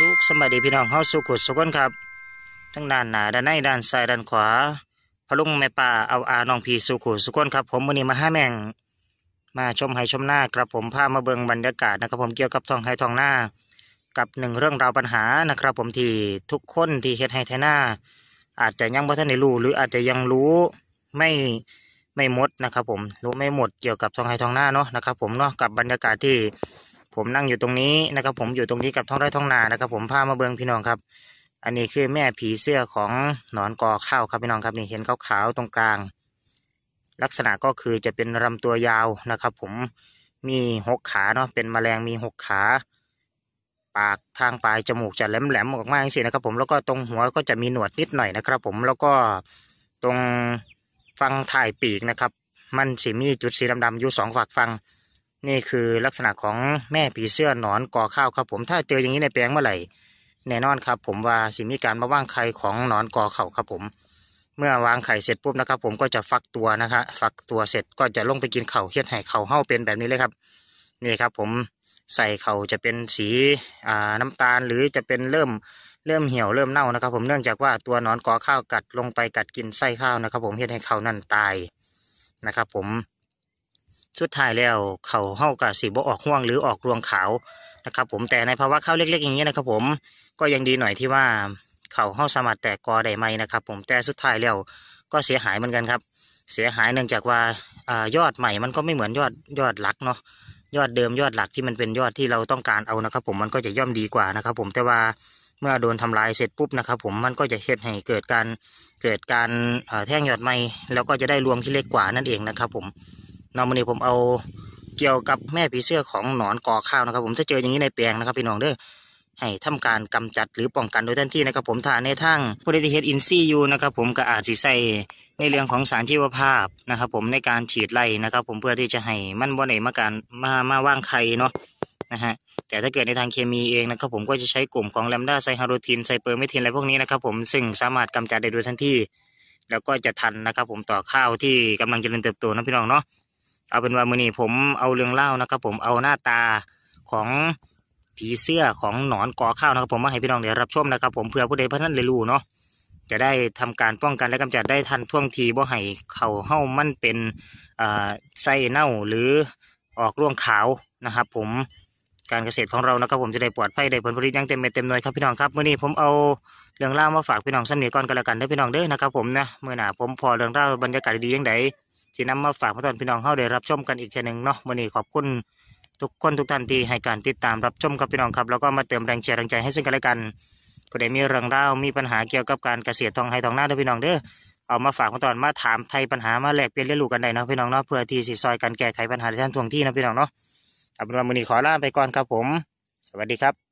สุขสบายดีพี่น้องเฮาสุขุดสุขกันครับ ทั้งด้านหน้าด้านในด้านซ้ายด้านขวาพะลุงแม่ป่าเอาอาน้องพีสุขุสุขคนครับผมวันนี้มาห้าแมงมาชมไห้ชมหน้าครับผมพามาเบิงบรรยากาศนะครับ ผมเกี่ยวกับทองไฮทองหน้ากับหนึ่งเรื่องราวปัญหานะครับ ผมที่ทุกคนที่เฮ็ดไห้ไทหน้าอาจจะยังบ่ทันได้รู้หรืออาจจะยังรู้ไม่ไม่หมดนะครับ ผมรู้ไม่หมดเกี่ยวกับทองไฮทองหน้าเนาะนะครับ ผมเนาะกับบรรยากาศที่ผมนั่งอยู่ตรงนี้นะครับ ผมอยู่ตรงนี้กับท้องไร่ท้องนานะครับ ผมพามาเบืองพี่น้องครับ อันนี้คือแม่ผีเสื้อของหนอนกอข้าวครับพี่น้องครับนี่เห็นขาวๆตรงกลาง ลักษณะก็คือจะเป็นรำตัวยาวนะครับ ผมมีหกขาเนาะเป็นแมลงมีหกขา ปากทางปลายจมูกจะแหลมๆออกมาอย่างนี้นะครับ ผมแล้วก็ตรงหัวก็จะมีหนวดนิดหน่อยนะครับ ผมแล้วก็ตรงฟังถ่ายปีกนะครับ มันสีมีจุดสีดำๆอยู่สองฝักฟังนี่คือลักษณะของแม่ผีเสื้อหนอนก่อข้าวครับ ผม ถ้าเจออย่างนี้ในแปลงเมื่อไหร่ แน่นอนครับ ผมว่าสิมีการมาว่างไข่ของหนอนก่อเข่าครับ ผม เมื่อวางไข่เสร็จปุ๊บนะครับ ผมก็จะฟักตัวนะครับฟักตัวเสร็จก็จะลงไปกินเข่าเฮ็ดให้เข่าเห่าเป็นแบบนี้เลยครับ นี่ครับ ผมใส่เข่าจะเป็นสีอ่าน้ำตาลหรือจะเป็นเริ่มเริ่มเหี่ยวเริ่มเน่านะครับผมเนื่องจากว่าตัวหนอนก่อข้าวกัดลงไปกัดกินไส้ข้าวนะครับ ผมเฮ็ดให้ข้าวนั่นตายนะครับ ผมสุดท้ายแล้วเขาเห่ากับสีบออกห่วงหรือออกรวงขาวนะครับ ผมแต่ในภาวะข้าวเล็กๆอย่างนี้นะครับผมก็ยังดีหน่อยที่ว่าเขาเห่าสามารถแตกกอได้ไหมนะครับ ผมแต่สุดท้ายแล้วก็เสียหายเหมือนกันครับ เสียหายเนื่องจากว่าอยอดใหม่ มันก็ไม่เหมือนยอดยอดหลักเนาะยอดเดิมยอดหลักที่มันเป็นยอดที่เราต้องการเอานะครับ ผมมันก็จะย่อมดีกว่านะครับ ผมแต่ว่าเมื่อโดนทำลายเสร็จปุ๊บนะครับ ผมมันก็จะเฮ็ดให้เกิดการเกิดการแท่งยอดใหม่แล้วก็จะได้รวงที่เล็กกว่านั่นเองนะครับผมนองวันนี้ผมเอาเกี่ยวกับแม่ผีเสื้อของหนอนกอข้าวนะครับ ผมถ้าเจออย่างนี้ในแปลงนะครับ พี่น้องเด้อให้ทำการกำจัดหรือป้องกันโดยทันทีนะครับ ผมทานในทั้งโพลิเตุอินซียูนะครับ ผมก็อาจสีใส่ในเรื่องของสารชีวภาพนะครับ ผมในการฉีดไล่นะครับ ผมเพื่อที่จะให้มันบ่ไหนมาการมามาว่างไข่เนาะนะฮะแต่ถ้าเกิดในทางเคมีเองนะครับ ผมก็จะใช้กลุ่มของแลมด้าไซฮาโรทินไซเปอร์เมทินอะไรพวกนี้นะครับผมซึ่งสามารถกำจัดได้โดยทันทีแล้วก็จะทันนะครับ ผมต่อข้าวที่กำลังจะเจริญเติบโตนะพี่น้องเนาะเอาเป็นว่ามือนี้ผมเอาเรื่องเล่านะครับผมเอาหน้าตาของผีเสื้อของหนอนกอข้าวนะครับผมมาให้พี่น้องได้รับชมนะครับ ผมเพื่อผู้ใดพระ่านเลยรู้เนาะจะได้ทำการป้องกันและกำจัดได้ทันท่วงทีบ่ให้เขาเห่ามันเป็นไส้เน่าหรือออกร่วงขาวนะครับ ผมการเกษตรของเรานะครับผมจะได้ปลอดภัยได้ผลผลิตย่งเต็มเม็ดเต็มหน่วยครับพี่น้องครับเมื่อนี้ผมเอาเรื่องเล่ามาฝากพี่น้องสำเนียก่อนกันละกันเด้อพี่น้องเด้อนะครับผมนะเมื่อหน้าผมพอเรื่องเล่าบรรยากาศดีๆยังไงสีนำมาฝากพ่อตอนพี่น้องเข้าได้รับชมกันอีกแทีหนึ่งเนาะวันนี้ขอบคุณทุกคนทุกท่านที่ให้การติดตามรับชมกับพี่น้องครับ แล้วก็มาเติมแรงเชียร์แรงใจให้ซึ่งกันและกันผู้ใดมีเรื่องเล่ามีปัญหาเกี่ยวกับการเกษตรทองไฮทองหน้าท้วพี่น้องเด้อเอามาฝากพ่อตอนมาถามไทยปัญหามาแลกเปลี่ยนเรียนรู้กันได้นะพี่น้องเนาะเพื่อที่สิซอยกันแก้ไขปัญหาในท่านทวงที่นะพี่น้องเนาะเอาเป็นวันนี้ขอลาไปก่อนครับผม สวัสดีครับ